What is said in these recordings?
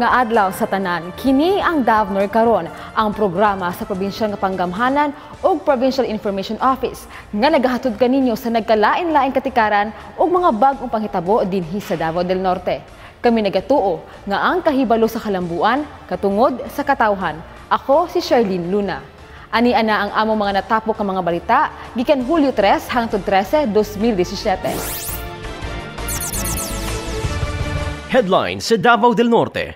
nga adlaw sa tanan. Kini ang Davnor karon, ang programa sa probinsya nga Panggamhanan ug Provincial Information Office nga nagahatod kaninyo sa nagkalain-lain katikaran ug mga bag-ong panghitabo dinhi sa Davao del Norte. Kami nagatuo nga ang kahibalo sa kalambuan katungod sa katawhan. Ako si Charlene Luna. Ani ana ang among mga natapok nga mga balita gikan Hulyo 3 hangtod 13, 2017. Headline sa Davao del Norte.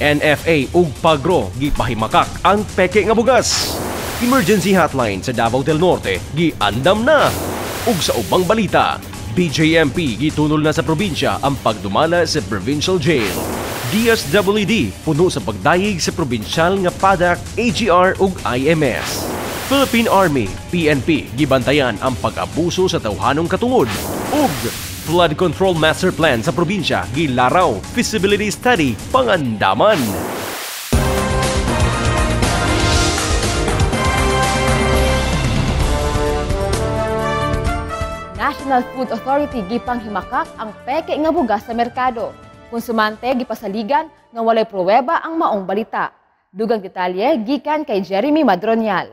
NFA ug pagro gipahimakak ang peke nga bugas. Emergency hotline sa Davao del Norte giandam na. Ug sa ubang balita, BJMP gitunol na sa probinsya ang pagdumala sa provincial jail. DSWD puno sa pagdayig sa probinsyal nga padak AGR ug IMS. Philippine Army, PNP, gibantayan ang pag-abuso sa tawhanong katungod ug Flood Control Master Plan sa probinsya, Gilaraw, Feasibility Study, Pangandaman. National Food Authority gipang himakak ang peke nga bugas sa merkado. Konsumante gipasaligan nga walay pruweba ang maong balita. Dugang detalye gikan kay Jeremy Madronial.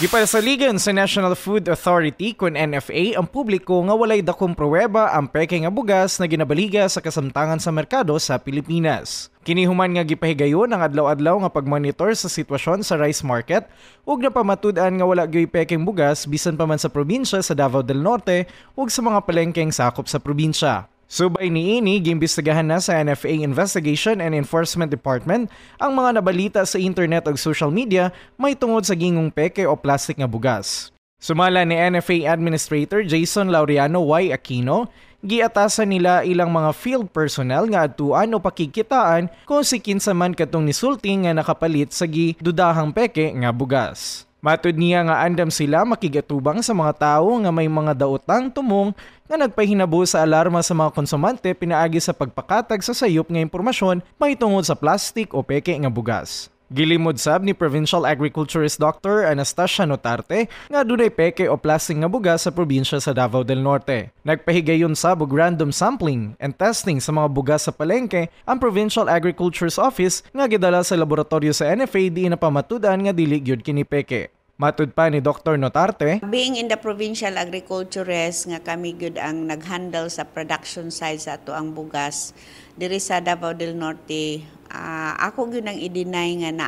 Gipasaligan sa National Food Authority kun NFA ang publiko nga walay dakong pruweba ang peking nga bugas na ginabaliga sa kasamtangan sa merkado sa Pilipinas. Kinihuman nga gipahigayon ang adlaw-adlaw nga pagmonitor sa sitwasyon sa rice market ug napamatud-an nga wala gyoy peking bugas bisan pa man sa probinsya sa Davao del Norte ug sa mga palengkeng sakop sa probinsya. Subay niini, gimbistagahan na sa NFA Investigation and Enforcement Department ang mga nabalita sa internet ug social media may tungod sa gingong peke o plastic nga bugas. Sumala ni NFA Administrator Jason Laureano Y. Aquino, giatasan nila ilang mga field personnel nga atuan o pakikitaan kung si kinsa man katong nisulting nga nakapalit sa gidudahang peke nga bugas. Matod niya nga andam sila makigatubang sa mga tao nga may mga daotang tumong nga nagpahinabo sa alarma sa mga konsumante pinaagi sa pagpakatag sa sayop nga impormasyon may tungod sa plastik o peke nga bugas. Gilimod sab ni Provincial Agriculturist Dr. Anastasia Notarte nga dunay peke o plasing nga buga sa probinsya sa Davao del Norte. Nagpahigayon sab og random sampling and testing sa mga buga sa palengke ang Provincial Agriculture's Office nga gidala sa laboratorio sa NFA di napamatudan nga dili gyud kini peke. Matud pa ni Dr. Notarte, Being in the provincial agriculturist nga kami gud ang naghandle sa production side sa ato ang bugas diri sa Davao del Norte uh, ako gyud ang i-deny nga na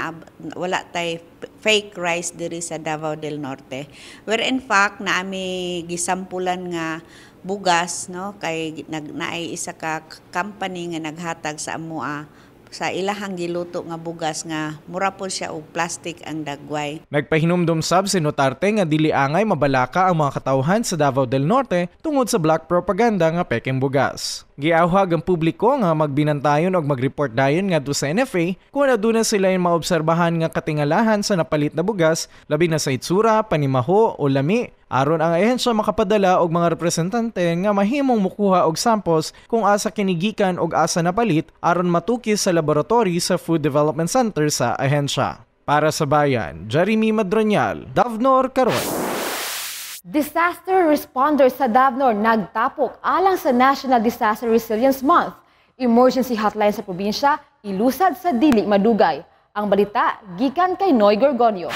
wala tay fake rice diri sa Davao del Norte. Where in fact na ami gisampulan nga bugas no kay nag naay isa ka company nga naghatag sa amoa sa ilahang giluto nga bugas nga mura po siya og plastic ang dagway. Nagpahinumdum sab si Notarte nga dili angay mabalaka ang mga katawhan sa Davao del Norte tungod sa black propaganda nga peking bugas. Giawhag ang publiko nga magbinantayon og magreport dayon nga sa NFA kung aduna sila yung maobserbahan nga katingalahan sa napalit na bugas labi na sa itsura, panimaho o lami Aron ang ahensya makapadala og mga representante nga mahimong mukuha og samples kung asa kinigikan og asa napalit aron matukis sa laboratory sa Food Development Center sa ahensya. Para sa bayan, Jeremy Madranyal, Davnor Karon. Disaster responders sa Davnor nagtapok alang sa National Disaster Resilience Month. Emergency hotline sa probinsya, ilusad sa dili madugay. Ang balita, gikan kay Noy Gorgonio.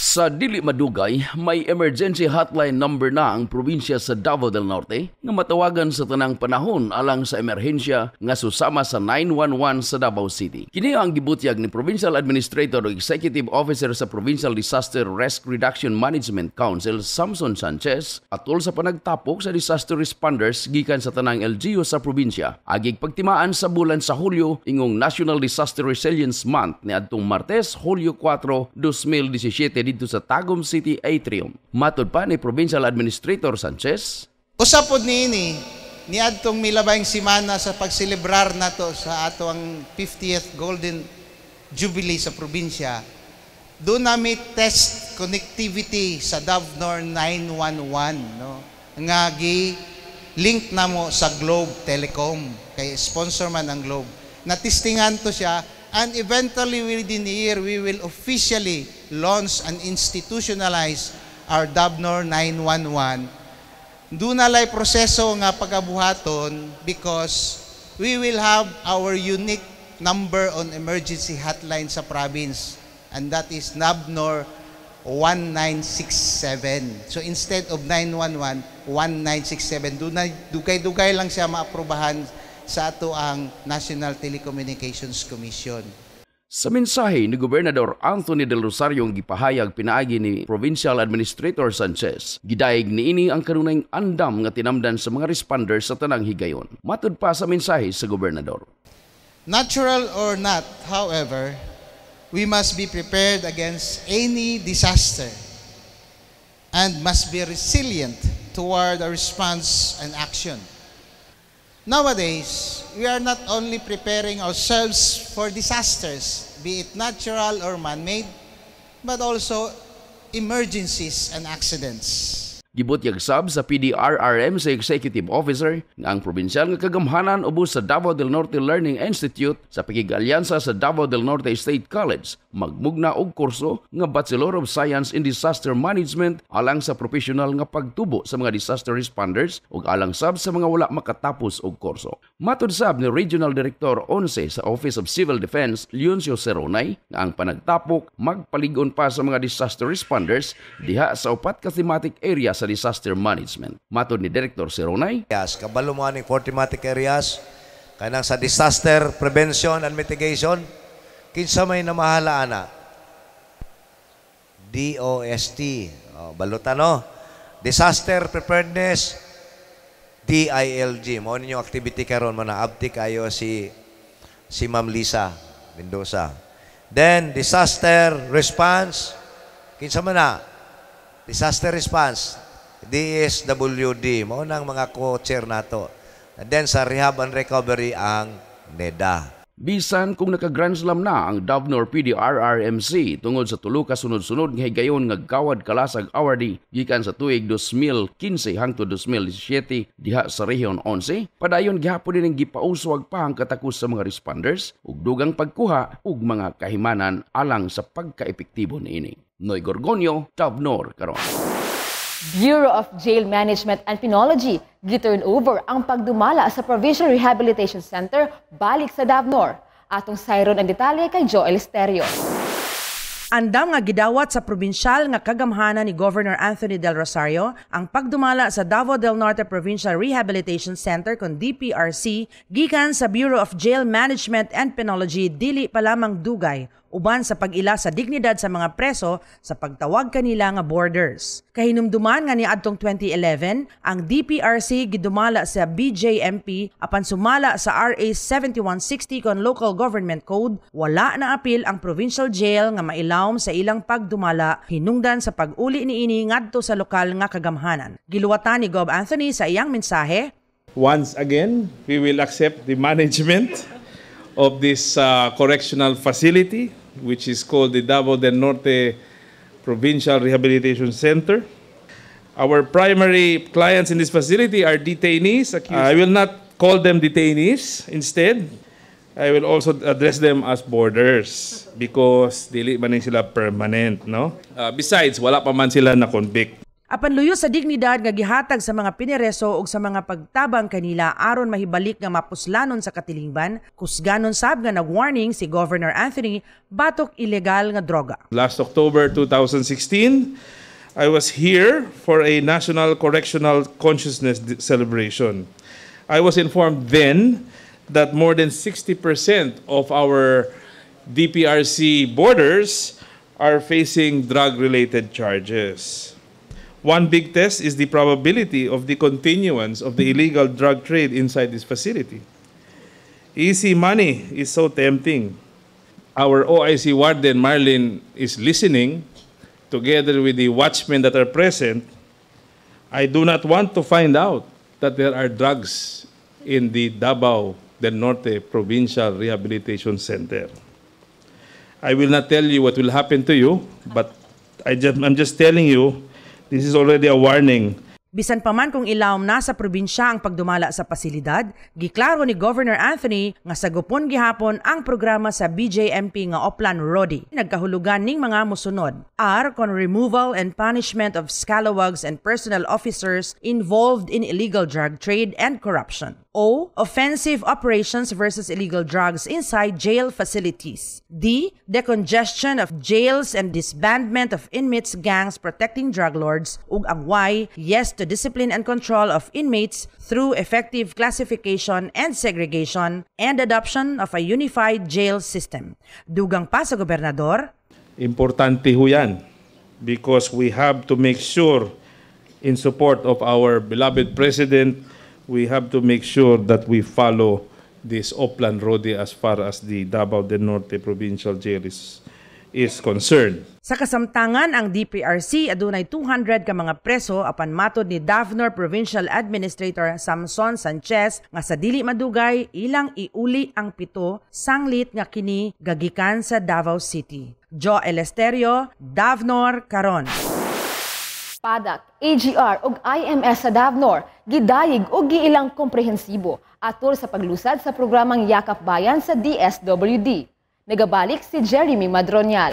Sa dili madugay, may emergency hotline number na ang probinsya sa Davao del Norte nga matawagan sa tanang panahon alang sa emerhensya nga susama sa 911 sa Davao City. Kini ang gibutyag ni Provincial Administrator o Executive Officer sa Provincial Disaster Risk Reduction Management Council, Samson Sanchez, atol sa panagtapok sa disaster responders gikan sa tanang LGU sa probinsya. Agig pagtimaan sa bulan sa Hulyo ingong National Disaster Resilience Month ni Martes, Hulyo 4, 2017 didto sa Tagum City Atrium. Matod pa ni Provincial Administrator Sanchez, Usapod ni ini, ni adtong milabayng simana sa pagselebrar nato sa ato 50th Golden Jubilee sa probinsya. Do nami test connectivity sa Davnor 911 no nga gi link mo sa Globe Telecom kay sponsor man ang Globe. Natistingan to siya and eventually within the year, we will officially launch and institutionalize our DABNOR 911. Do nalay proseso nga pagabuhaton because we will have our unique number on emergency hotline sa province and that is NABNOR 1967. So instead of 911, 1967. Dugay-dugay lang siya maaprobahan sa ato ang National Telecommunications Commission. Sa mensahe ni Gobernador Anthony Del Rosario ang gipahayag pinaagi ni Provincial Administrator Sanchez, gidayeg niini ang kanunayng andam nga tinamdan sa mga responder sa tanang higayon. Matud pa sa mensahe sa gobernador. Natural or not, however, we must be prepared against any disaster and must be resilient toward our response and action. Nowadays, we are not only preparing ourselves for disasters, be it natural or man-made, but also emergencies and accidents. Gibutyag sab sa PDRRM sa Executive Officer nga ang probinsyal nga kagamhanan ubos sa Davao del Norte Learning Institute sa pakigalyansa sa Davao del Norte State College magmugna og kurso nga Bachelor of Science in Disaster Management alang sa professional nga pagtubo sa mga disaster responders ug alang sab sa mga wala makatapos og kurso. Matud sab ni Regional Director 11 sa Office of Civil Defense Leoncio Seronay nga ang panagtapok magpaligon pa sa mga disaster responders diha sa upat ka thematic areas sa disaster management. Matod ni Director Seronay. Yes, kabalo mo aning 40 matic areas kanang sa disaster prevention and mitigation kinsa may namahala ana. DOST, oh, balutan no. Disaster preparedness DILG. Mao ninyo activity karon man abtik kayo si si Ma'am Lisa Mendoza. Then disaster response kinsa man na disaster response DSWD, mao nang mga co-chair nato. And then sa rehab and recovery ang NEDA. Bisan kung naka-grand slam na ang Davnor PDRRMC tungod sa tulo ka sunod-sunod nga higayon nga gawad kalasag awardee gikan sa tuig 2015 hangtod 2017 diha sa Region 11 padayon gihapon din ang gipauswag pa ang katakus sa mga responders ug dugang pagkuha ug mga kahimanan alang sa pagkaepektibo niini. Noy Gorgonio, Davnor karon. Bureau of Jail Management and Penology giturned over ang pagdumala sa Provincial Rehabilitation Center balik sa Davnor. Atong sayron ang detalye kay Joel Stereo. Andam nga gidawat sa probinsyal nga kagamhanan ni Governor Anthony Del Rosario ang pagdumala sa Davao del Norte Provincial Rehabilitation Center kon DPRC gikan sa Bureau of Jail Management and Penology dili pa lamang dugay uban sa pag-ila sa dignidad sa mga preso sa pagtawag kanila nga borders. Kahinumduman nga ni adtong 2011, ang DPRC gidumala sa BJMP apan sumala sa RA 7160 kon Local Government Code, wala na apil ang provincial jail nga mailawm sa ilang pagdumala hinungdan sa pag-uli ni ini ngadto sa lokal nga kagamhanan. Giluwatan ni Gob Anthony sa iyang mensahe, Once again, we will accept the management of this uh, correctional facility which is called the Davao del Norte Provincial Rehabilitation Center. Our primary clients in this facility are detainees. I will not call them detainees. Instead, I will also address them as borders because dili man sila permanent, no? Uh, besides, wala pa man sila na convict. Apan luyo sa dignidad nga gihatag sa mga pinereso ug sa mga pagtabang kanila aron mahibalik nga mapuslanon sa katilingban, kusganon sab nga nag-warning si Governor Anthony batok ilegal nga droga. Last October 2016, I was here for a National Correctional Consciousness Celebration. I was informed then that more than 60% of our DPRC borders are facing drug-related charges. One big test is the probability of the continuance of the illegal drug trade inside this facility. Easy money is so tempting. Our OIC warden, Marlin, is listening together with the watchmen that are present. I do not want to find out that there are drugs in the Dabao del Norte Provincial Rehabilitation Center. I will not tell you what will happen to you, but I am just telling you This is already a warning. Bisan pa man kung ilawom na sa probinsya ang pagdumala sa pasilidad, giklaro ni Governor Anthony nga sagupon gihapon ang programa sa BJMP nga Oplan Rodi. Nagkahulugan ning mga musunod. R Con removal and punishment of scalawags and personal officers involved in illegal drug trade and corruption. O. Offensive operations versus illegal drugs inside jail facilities. D. Decongestion of jails and disbandment of inmates gangs protecting drug lords. Ug ang Y. Yes to discipline and control of inmates through effective classification and segregation and adoption of a unified jail system. Dugang pa sa gobernador. Importante ho yan because we have to make sure in support of our beloved President we have to make sure that we follow this Oplan Rodi as far as the Davao del Norte Provincial Jail is, is concerned. Sa kasamtangan, ang DPRC adunay 200 ka mga preso apan matod ni Davnor Provincial Administrator Samson Sanchez nga sa dili madugay ilang iuli ang pito sanglit nga kini gagikan sa Davao City. Joe Elesterio, Davnor Caron. Padak, AGR ug IMS sa Davnor gidayeg og giilang komprehensibo atol sa paglusad sa programang Yakap Bayan sa DSWD. Nagabalik si Jeremy Madronial.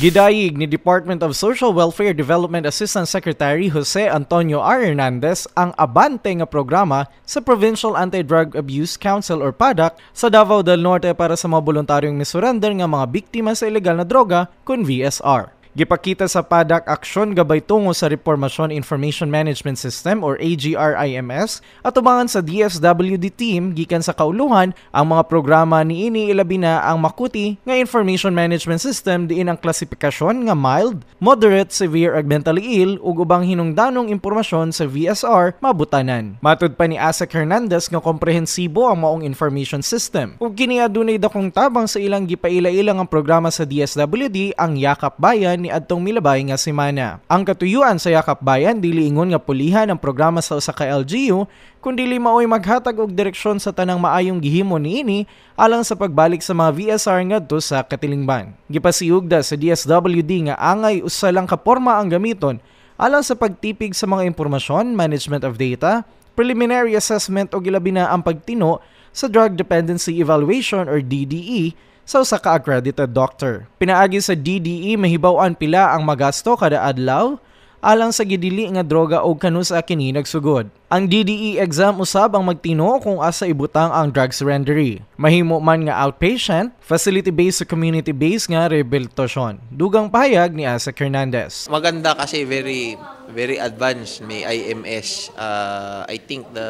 Gidayig ni Department of Social Welfare Development Assistant Secretary Jose Antonio R. Hernandez ang abante nga programa sa Provincial Anti-Drug Abuse Council or PADAC sa Davao del Norte para sa mga voluntaryong misurrender nga mga biktima sa ilegal na droga kun VSR. Gipakita sa PADAC aksyon gabay tungo sa Reformasyon Information Management System or AGRIMS at ubangan sa DSWD team gikan sa kauluhan ang mga programa ni ini ilabi na ang makuti nga information management system diin ang klasifikasyon nga mild, moderate, severe ug mentally ill ug ubang hinungdanong impormasyon sa VSR mabutanan. Matud pa ni Asa Hernandez nga komprehensibo ang maong information system. Ug kini adunay dakong tabang sa ilang gipaila-ilang ang programa sa DSWD ang Yakap Bayan ni adtong milabay nga semana. Ang katuyuan sa Yakap Bayan dili ingon nga pulihan ang programa sa usa ka LGU kundi dili maoy maghatag og direksyon sa tanang maayong gihimo niini alang sa pagbalik sa mga VSR ngadto sa katilingban. Gipasiugda sa DSWD nga angay usa lang ka porma ang gamiton alang sa pagtipig sa mga impormasyon, management of data, preliminary assessment o gilabi na ang pagtino sa Drug Dependency Evaluation or DDE sa usa ka accredited doctor. Pinaagi sa DDE mahibaw-an pila ang magasto kada adlaw alang sa gidili nga droga og kanusa kini nagsugod. Ang DDE exam usab ang magtino kung asa ibutang ang drug surrendery. Mahimo man nga outpatient, facility-based sa community-based nga rehabilitasyon. Dugang pahayag ni Asa Hernandez. Maganda kasi very very advanced may IMS. Uh, I think the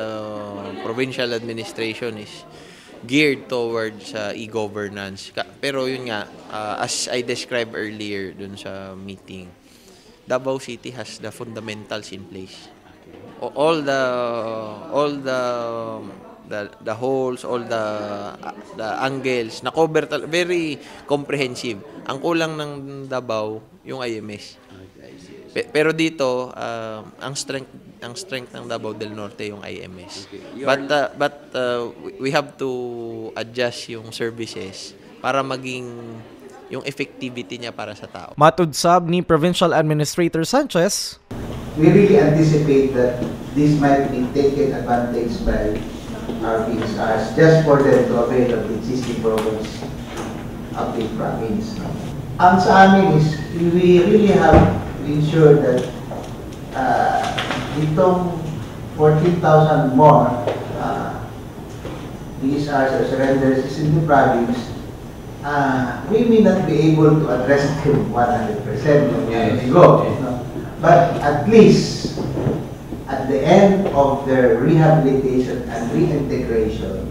provincial administration is geared towards uh, e-governance. Pero yun nga, uh, as I described earlier dun sa meeting, Davao City has the fundamentals in place. All the all the the, the holes, all the the angles, na cover very comprehensive. Ang kulang ng Davao yung IMS. Pero dito, uh, ang strength ang strength ng Davao del Norte yung IMS. Okay. But uh, but uh, we have to adjust yung services para maging yung effectivity niya para sa tao. Matud sab ni Provincial Administrator Sanchez, We really anticipate that this might be taken advantage by our PSRs just for them to avail of the existing programs of the province. Ang sa amin is, we really have ensured that uh, itong 14,000 more, uh, these are surrenders is in the province, uh, we may not be able to address them 100% yes. the yes. no? but at least at the end of their rehabilitation and reintegration,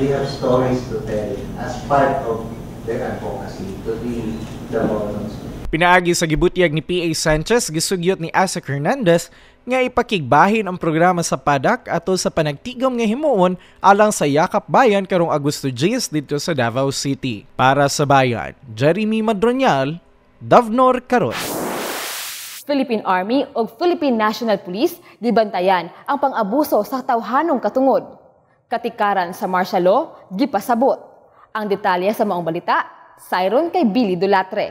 they have stories to tell as part of their advocacy to the governments Pinaagi sa gibutyag ni PA Sanchez gisugyot ni Asa Hernandez nga ipakigbahin ang programa sa padak ato sa panagtigom nga himuon alang sa Yakap Bayan karong Agosto 10 dito sa Davao City. Para sa Bayan, Jeremy Madronyal, Davnor Karon. Philippine Army o Philippine National Police gibantayan ang pang-abuso sa tawhanong katungod. Katikaran sa martial law gipasabot. Ang detalye sa maong balita, Siron kay Billy Dulatre.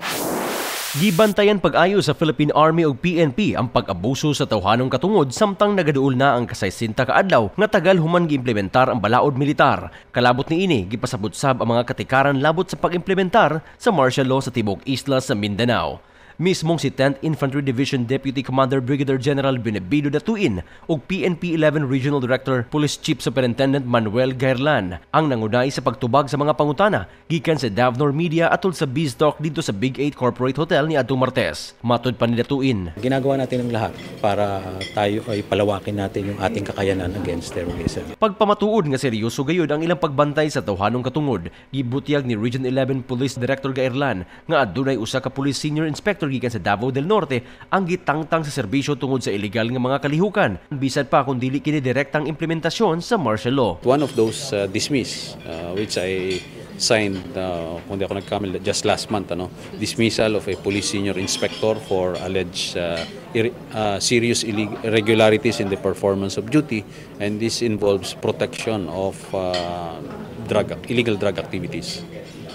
Gibantayan pag-ayo sa Philippine Army o PNP ang pag-abuso sa tawhanong katungod samtang nagaduol na ang kasaysinta kaadlaw nga tagal human giimplementar ang balaod militar. Kalabot ni ini sab ang mga katikaran labot sa pag-implementar sa martial law sa tibok isla sa Mindanao. Mismong si 10th Infantry Division Deputy Commander Brigadier General Benevido Datuin ug PNP 11 Regional Director Police Chief Superintendent Manuel Gairlan ang nangunay sa pagtubag sa mga pangutana gikan sa Davnor Media atol sa BizTalk dito sa Big 8 Corporate Hotel ni Adto Martes. Matod pa ni Datuin. Ginagawa natin ang lahat para tayo ay palawakin natin yung ating kakayanan against terrorism. Pagpamatuod nga seryoso gayud ang ilang pagbantay sa tawhanong katungod, gibutyag ni Region 11 Police Director Gairlan nga adunay usa ka police senior inspector inspector gikan sa Davao del Norte ang gitangtang sa serbisyo tungod sa illegal nga mga kalihukan bisan pa kung dili kini direktang implementasyon sa martial law. One of those uh, dismiss uh, which I signed uh, kung di ako nagkamali just last month ano dismissal of a police senior inspector for alleged uh, ir- uh, serious irregularities in the performance of duty and this involves protection of uh, drug illegal drug activities.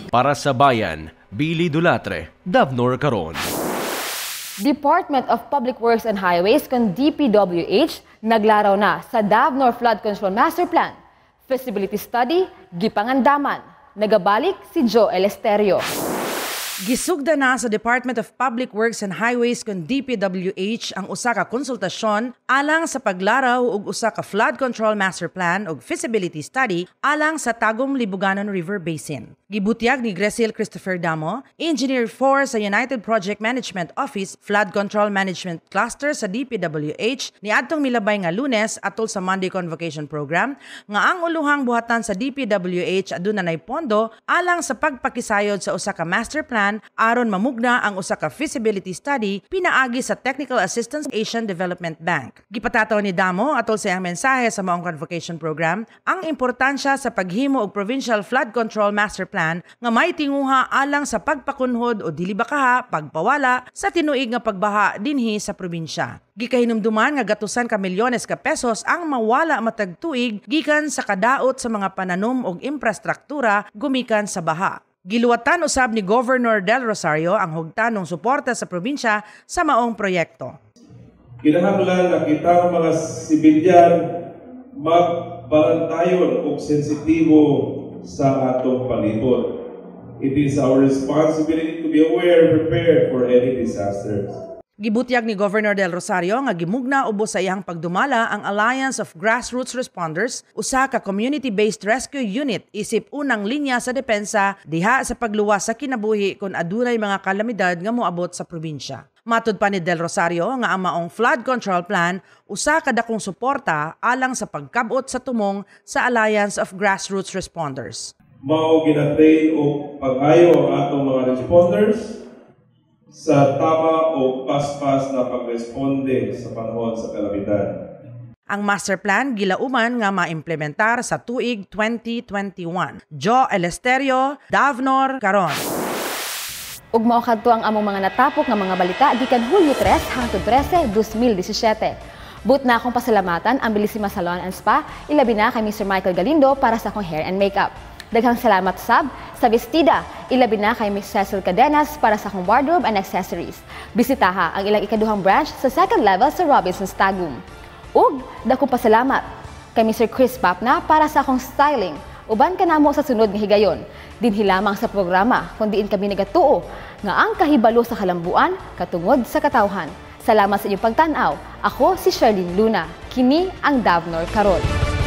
Para sa bayan Billy Dulatre, Davnor Caron. Department of Public Works and Highways kung DPWH naglaraw na sa Davnor Flood Control Master Plan. Feasibility Study, Gipangandaman. Nagabalik si Joe Elesterio. Gisugda na sa Department of Public Works and Highways kung DPWH ang usa ka konsultasyon alang sa paglaraw og usa ka flood control master plan og feasibility study alang sa Tagum Libuganon River Basin. Gibutyag ni Graciel Christopher Damo, Engineer 4 sa United Project Management Office Flood Control Management Cluster sa DPWH ni adtong milabay nga Lunes atol sa Monday Convocation Program nga ang uluhang buhatan sa DPWH aduna nay pondo alang sa pagpakisayod sa usa ka master plan aron mamugna ang usa ka feasibility study pinaagi sa Technical Assistance Asian Development Bank. Gipatataw ni Damo atol sa iyang mensahe sa maong convocation program ang importansya sa paghimo og provincial flood control master plan plan nga may tinguha alang sa pagpakunhod o dili bakaha pagpawala sa tinuig nga pagbaha dinhi sa probinsya. Gikahinumduman nga gatusan ka milyones ka pesos ang mawala matag tuig gikan sa kadaot sa mga pananom og infrastruktura gumikan sa baha. Giluwatan usab ni Governor Del Rosario ang hugtanong suporta sa probinsya sa maong proyekto. Kinahanglan na kita mga sibilyan magbalantayon og sensitibo sa atong palibot. It is our responsibility to be aware and prepare for any disasters. Gibutyag ni Governor Del Rosario nga gimugna ubos sa iyang pagdumala ang Alliance of Grassroots Responders usa ka community-based rescue unit isip unang linya sa depensa diha sa pagluwas sa kinabuhi kon adunay mga kalamidad nga moabot sa probinsya. Matud pa ni Del Rosario nga ang maong flood control plan usa kadakong suporta alang sa pagkabot sa tumong sa Alliance of Grassroots Responders. Mao ginatay o pag-ayo ang atong mga responders sa tama o paspas na pagresponde sa panahon sa kalamidad. Ang master plan gilauman nga maimplementar sa tuig 2021. Joe Elesterio, Davnor Caron. Ug mao kadto ang among mga natapok nga mga balita gikan Hulyo 3 hangtod 13, 2017. But na akong pasalamatan ang Bilissima Salon and Spa, ilabi na kay Mr. Michael Galindo para sa akong hair and makeup. Daghang salamat sab sa Vestida, ilabi na kay Ms. Cecil Cadenas para sa akong wardrobe and accessories. Bisitaha ang ilang ikaduhang branch sa second level sa Robinson's Tagum. Ug dako pasalamat kay Mr. Chris Papna para sa akong styling Uban ka namo sa sunod nga higayon. Din hilamang sa programa, kundiin kami nagatuo nga ang kahibalo sa kalambuan katungod sa katawhan. Salamat sa inyong pagtan-aw. Ako si Charlene Luna. Kini ang Davnor Carol.